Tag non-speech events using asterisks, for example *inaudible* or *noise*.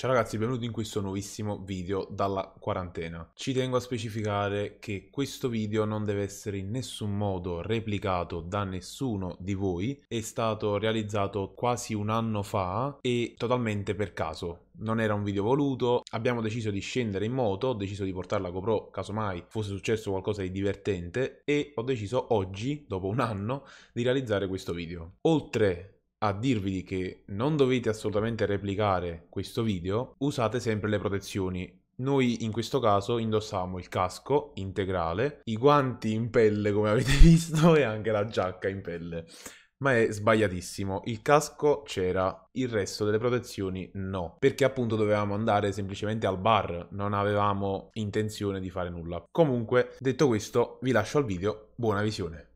Ciao ragazzi, benvenuti in questo nuovissimo video dalla quarantena. Ci tengo a specificare che questo video non deve essere in nessun modo replicato da nessuno di voi, è stato realizzato quasi un anno fa e totalmente per caso non era un video voluto, abbiamo deciso di scendere in moto, ho deciso di portare la GoPro casomai fosse successo qualcosa di divertente e ho deciso oggi, dopo un anno, di realizzare questo video. Oltre a dirvi che non dovete assolutamente replicare questo video, usate sempre le protezioni. Noi in questo caso indossiamo il casco integrale, i guanti in pelle come avete *laughs* visto e anche la giacca in pelle. Ma è sbagliatissimo, il casco c'era, il resto delle protezioni no, perché appunto dovevamo andare semplicemente al bar, non avevamo intenzione di fare nulla. Comunque, detto questo, vi lascio al video, buona visione.